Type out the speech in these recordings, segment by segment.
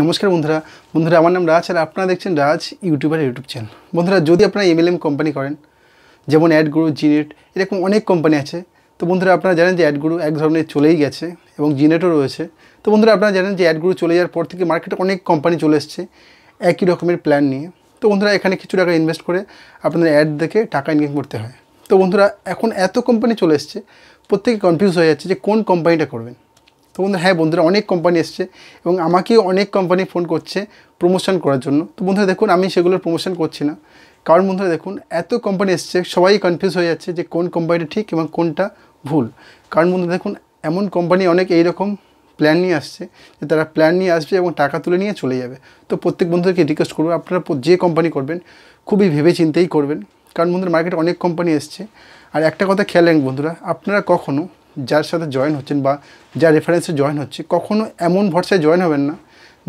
নমস্কার বন্ধুরা বন্ধুরা আমার নাম রাজ আর আপনারা দেখছেন রাজ ইউটিউবার ইউটিউব চ্যানেল বন্ধুরা যদি আপনারা এমএলএম কোম্পানি করেন যেমন গুরু জিনেট এরকম অনেক কোম্পানি আছে তো বন্ধুরা আপনারা জানেন যে গুরু এক ধরনের চলেই গেছে এবং জিনেটও রয়েছে তো বন্ধুরা আপনারা জানেন যে গুরু চলে যাওয়ার পর থেকে মার্কেটে অনেক কোম্পানি চলে এসছে একই রকমের প্ল্যান নিয়ে তো বন্ধুরা এখানে কিছু টাকা ইনভেস্ট করে আপনাদের অ্যাড দেখে টাকা ইনকাম করতে হয় তো বন্ধুরা এখন এত কোম্পানি চলে এসছে প্রত্যেকে কনফিউজ হয়ে যাচ্ছে যে কোন কোম্পানিটা করবেন তো বন্ধুরা হ্যাঁ বন্ধুরা অনেক কোম্পানি এসছে এবং আমাকেও অনেক কোম্পানি ফোন করছে প্রমোশন করার জন্য তো বন্ধুরা দেখুন আমি সেগুলোর প্রমোশন করছি না কারণ বন্ধুরা দেখুন এত কোম্পানি এসছে সবাই কনফিউজ হয়ে যাচ্ছে যে কোন কোম্পানিটা ঠিক এবং কোনটা ভুল কারণ বন্ধুরা দেখুন এমন কোম্পানি অনেক এইরকম প্ল্যান নিয়ে আসছে যে তারা প্ল্যান নিয়ে আসবে এবং টাকা তুলে নিয়ে চলে যাবে তো প্রত্যেক বন্ধুদেরকে রিকোয়েস্ট করবো আপনারা যে কোম্পানি করবেন খুবই ভেবে চিন্তেই করবেন কারণ বন্ধুরা মার্কেটে অনেক কোম্পানি এসছে আর একটা কথা খেয়াল বন্ধুরা আপনারা কখনও যার সাথে জয়েন হচ্ছেন বা যার রেফারেন্সে জয়েন হচ্ছে কখনও এমন ভরসায় জয়েন হবেন না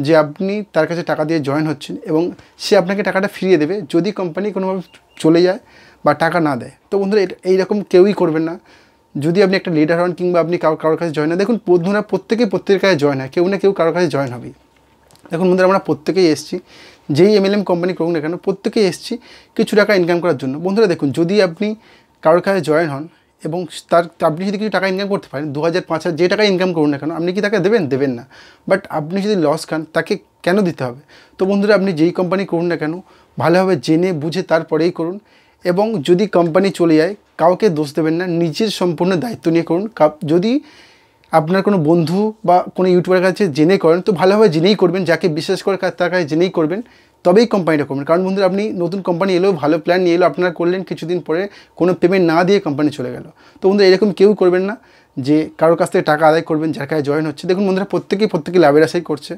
যে আপনি তার কাছে টাকা দিয়ে জয়েন হচ্ছেন এবং সে আপনাকে টাকাটা ফিরিয়ে দেবে যদি কোম্পানি কোনোভাবে চলে যায় বা টাকা না দেয় তো বন্ধুরা এইরকম কেউই করবেন না যদি আপনি একটা লিডার হন কিংবা আপনি কারো কারোর কাছে জয়েন হয় দেখুন বন্ধুরা প্রত্যেকেই প্রত্যেকের কাছে জয়েন হয় কেউ না কেউ কারোর কাছে জয়েন হবে দেখুন বন্ধুরা আমরা প্রত্যেকেই এসেছি যেই এমএলএম কোম্পানি করুন না কেন প্রত্যেকেই এসেছি কিছু টাকা ইনকাম করার জন্য বন্ধুরা দেখুন যদি আপনি কারোর কাছে জয়েন হন এবং তার আপনি যদি কিছু টাকা ইনকাম করতে পারেন দু হাজার পাঁচ হাজার যে টাকা ইনকাম করুন না কেন আপনি কি তাকে দেবেন দেবেন না বাট আপনি যদি লস খান তাকে কেন দিতে হবে তো বন্ধুরা আপনি যেই কোম্পানি করুন না কেন ভালোভাবে জেনে বুঝে তারপরেই করুন এবং যদি কোম্পানি চলে যায় কাউকে দোষ দেবেন না নিজের সম্পূর্ণ দায়িত্ব নিয়ে করুন যদি আপনার কোনো বন্ধু বা কোনো ইউটিউবের কাছে জেনে করেন তো ভালোভাবে জেনেই করবেন যাকে বিশ্বাস করে তার কাছে জেনেই করবেন তবেই কোম্পানিটা করবেন কারণ বন্ধুরা আপনি নতুন কোম্পানি এলেও ভালো প্ল্যান নিয়ে এলো আপনারা করলেন কিছুদিন পরে কোনো পেমেন্ট না দিয়ে কোম্পানি চলে গেল তো বন্ধুরা এরকম কেউ করবেন না যে কারোর কাছ থেকে টাকা আদায় করবেন যার কাছে জয়েন হচ্ছে দেখুন বন্ধুরা প্রত্যেকেই প্রত্যেকে লাভের আশাই করছে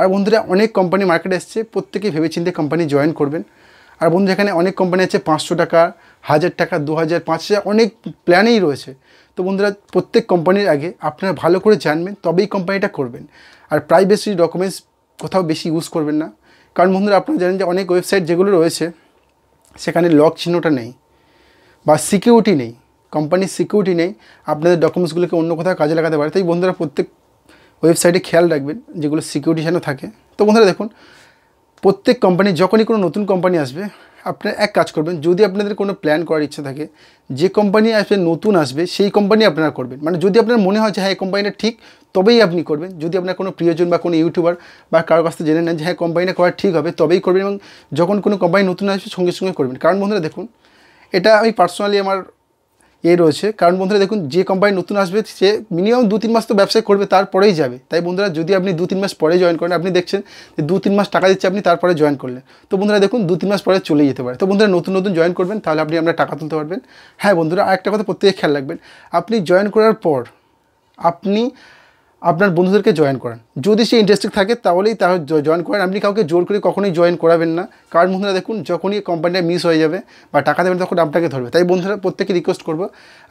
আর বন্ধুরা অনেক কোম্পানি মার্কেটে এসছে প্রত্যেকেই ভেবেচিন্তে কোম্পানি জয়েন করবেন আর বন্ধুরা এখানে অনেক কোম্পানি আছে পাঁচশো টাকা হাজার টাকা দু হাজার পাঁচ হাজার অনেক প্ল্যানেই রয়েছে তো বন্ধুরা প্রত্যেক কোম্পানির আগে আপনারা ভালো করে জানবেন তবেই কোম্পানিটা করবেন আর প্রাইভেসি ডকুমেন্টস কোথাও বেশি ইউজ করবেন না কারণ বন্ধুরা আপনারা জানেন যে অনেক ওয়েবসাইট যেগুলো রয়েছে সেখানে লক চিহ্নটা নেই বা সিকিউরিটি নেই কোম্পানির সিকিউরিটি নেই আপনাদের ডকুমেন্টসগুলোকে অন্য কোথাও কাজে লাগাতে পারে তাই বন্ধুরা প্রত্যেক ওয়েবসাইটে খেয়াল রাখবেন যেগুলো সিকিউরিটি যেন থাকে তো বন্ধুরা দেখুন প্রত্যেক কোম্পানি যখনই কোনো নতুন কোম্পানি আসবে আপনার এক কাজ করবেন যদি আপনাদের কোনো প্ল্যান করার ইচ্ছা থাকে যে কোম্পানি আসবে নতুন আসবে সেই কোম্পানি আপনারা করবেন মানে যদি আপনার মনে হয় যে হ্যাঁ এই কোম্পানিটা ঠিক তবেই আপনি করবেন যদি আপনার কোনো প্রিয়জন বা কোনো ইউটিউবার বা কারোর কাছ থেকে জেনে নেন যে হ্যাঁ কোম্পানিটা করা ঠিক হবে তবেই করবেন এবং যখন কোনো কোম্পানি নতুন আসবে সঙ্গে সঙ্গে করবেন কারণ বন্ধুরা দেখুন এটা আমি পার্সোনালি আমার এ রয়েছে কারণ বন্ধুরা দেখুন যে কোম্পানি নতুন আসবে সে মিনিমাম দু তিন মাস তো ব্যবসায় করবে তারপরেই যাবে তাই বন্ধুরা যদি আপনি দু তিন মাস পরে জয়েন করেন আপনি দেখছেন যে দু তিন মাস টাকা দিচ্ছে আপনি তারপরে জয়েন করলেন তো বন্ধুরা দেখুন দু তিন মাস পরে চলে যেতে পারে তো বন্ধুরা নতুন নতুন জয়েন করবেন তাহলে আপনি আমরা টাকা তুলতে পারবেন হ্যাঁ বন্ধুরা আর একটা কথা প্রত্যেকে খেয়াল রাখবেন আপনি জয়েন করার পর আপনি আপনার বন্ধুদেরকে জয়েন করান যদি সে ইন্টারেস্টেড থাকে তাহলেই তার জয়েন করেন আপনি কাউকে জোর করে কখনোই জয়েন করাবেন না কারণ বন্ধুরা দেখুন যখনই কোম্পানিটা মিস হয়ে যাবে বা টাকা দেবেন তখন আপনাকে ধরবে তাই বন্ধুরা প্রত্যেকে রিকোয়েস্ট করবো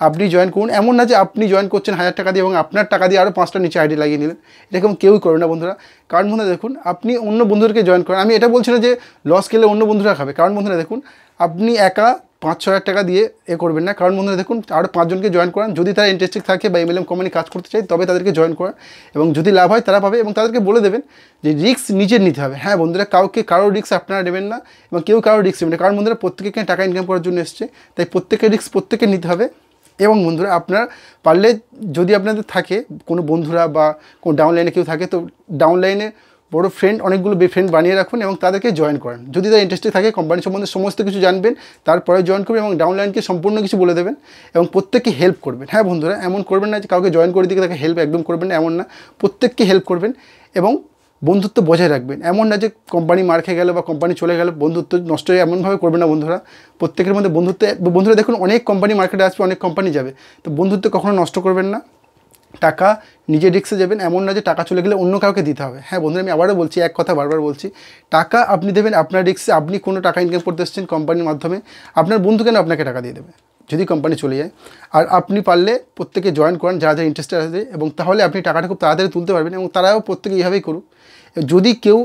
আপনি জয়েন করুন এমন না যে আপনি জয়েন করছেন হাজার টাকা দিয়ে এবং আপনার টাকা দিয়ে আরও পাঁচটা নিচে আইডি লাগিয়ে নিলেন এরকম কেউই করবে না বন্ধুরা কারণ বন্ধুরা দেখুন আপনি অন্য বন্ধুদেরকে জয়েন করেন আমি এটা বলছি না যে লস খেলে অন্য বন্ধুরা খাবে কারণ বন্ধুরা দেখুন আপনি একা পাঁচ ছ হাজার টাকা দিয়ে এ করবেন না কারণ বন্ধুরা দেখুন আরও পাঁচজনকে জয়েন করান যদি তারা ইন্টারেস্টেড থাকে বা এমএলএম কোম্পানি কাজ করতে চায় তবে তাদেরকে জয়েন করান এবং যদি লাভ হয় তারা পাবে এবং তাদেরকে বলে দেবেন যে রিস্ক নিজের নিতে হবে হ্যাঁ বন্ধুরা কাউকে কারো রিস্ক আপনারা নেবেন না এবং কেউ কারো রিস্ক নেবেন না কারণ বন্ধুরা প্রত্যেকে টাকা ইনকাম করার জন্য এসছে তাই প্রত্যেকের রিস্ক প্রত্যেকে নিতে হবে এবং বন্ধুরা আপনার পারলে যদি আপনাদের থাকে কোনো বন্ধুরা বা কোনো ডাউনলাইনে কেউ থাকে তো ডাউনলাইনে বড় ফ্রেন্ড অনেকগুলো ফ্রেন্ড বানিয়ে রাখুন এবং তাদেরকে জয়েন করেন যদি তারা ইন্টারেস্টে থাকে কোম্পানি সম্বন্ধে সমস্ত কিছু জানবেন তারপরে জয়েন করবেন এবং ডাউনলাইনকে সম্পূর্ণ কিছু বলে দেবেন এবং প্রত্যেককে হেল্প করবেন হ্যাঁ বন্ধুরা এমন করবেন না যে কাউকে জয়েন করে দিকে তাকে হেল্প একদম করবেন না এমন না প্রত্যেককে হেল্প করবেন এবং বন্ধুত্ব বজায় রাখবেন এমন না যে কোম্পানি মার খেয়ে গেলো বা কোম্পানি চলে গেলে বন্ধুত্ব নষ্ট হয়ে এমনভাবে করবেন না বন্ধুরা প্রত্যেকের মধ্যে বন্ধুত্ব বন্ধুরা দেখুন অনেক কোম্পানি মার্কেটে আসবে অনেক কোম্পানি যাবে তো বন্ধুত্ব কখনো নষ্ট করবেন না টাকা নিজের রিক্সে যাবেন এমন না যে টাকা চলে গেলে অন্য কাউকে দিতে হবে হ্যাঁ বন্ধুরা আমি আবারও বলছি এক কথা বারবার বলছি টাকা আপনি দেবেন আপনার রিক্সে আপনি কোনো টাকা ইনকাম করতে এসেছেন কোম্পানির মাধ্যমে আপনার বন্ধু কেন আপনাকে টাকা দিয়ে দেবে যদি কোম্পানি চলে যায় আর আপনি পারলে প্রত্যেকে জয়েন করান যারা যারা ইন্টারেস্টেড আছে এবং তাহলে আপনি টাকাটা খুব তাড়াতাড়ি তুলতে পারবেন এবং তারাও প্রত্যেকে এইভাবেই করুক যদি কেউ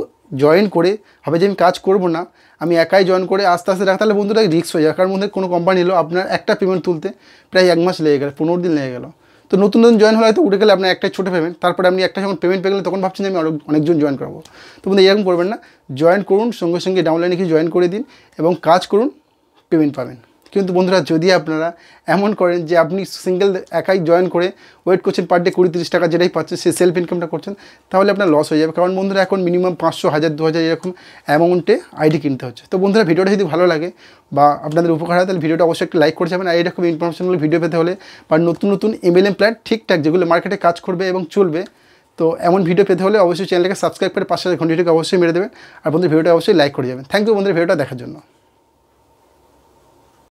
জয়েন করে হবে যে আমি কাজ করবো না আমি একাই জয়েন করে আস্তে আস্তে রাখা তাহলে বন্ধুরা রিক্স হয়ে যায় কারণ মধ্যে কোনো কোম্পানি এলো আপনার একটা পেমেন্ট তুলতে প্রায় এক মাস লেগে গেল পনেরো দিন লেগে গেলো তো নতুন নতুন জয়েন হলে হয়তো উঠে গেলে আপনার একটাই ছোটো পেমেন্ট তারপরে আপনি একটা যখন পেমেন্ট পেয়ে গেলে তখন ভাবছেন আমি অনেকজন জয়েন করবো তো বন্ধু এরকম করবেন না জয়েন করুন সঙ্গে সঙ্গে ডাউনলাইনে কিছু জয়েন করে দিন এবং কাজ করুন পেমেন্ট পাবেন কিন্তু বন্ধুরা যদি আপনারা এমন করেন যে আপনি সিঙ্গেল একাই জয়েন করে ওয়েট করছেন পার ডে কুড়ি তিরিশ টাকা যেটাই পাচ্ছেন সে সেলফ ইনকামটা করছেন তাহলে আপনার লস হয়ে যাবে কারণ বন্ধুরা এখন মিনিমাম পাঁচশো হাজার দু হাজার এরকম অ্যামাউন্টে আইডি কিনতে হচ্ছে তো বন্ধুরা ভিডিওটা যদি ভালো লাগে বা আপনাদের উপকার হয় তাহলে ভিডিওটা অবশ্যই একটা লাইক করে যাবেন আর এরকম ইনফরমেশনগুলো ভিডিও পেতে হলে বা নতুন নতুন এমএলএম প্ল্যান ঠিকঠাক যেগুলো মার্কেটে কাজ করবে এবং চলবে তো এমন ভিডিও পেতে হলে অবশ্যই চ্যানেলকে সাবস্ক্রাইব করে পাশে ঘন্টিটাকে অবশ্যই মেরে দেবেন আর বন্ধুদের ভিডিওটা অবশ্যই লাইক করে যাবেন থ্যাংক ইউ বন্ধুদের ভিডিওটা দেখার জন্য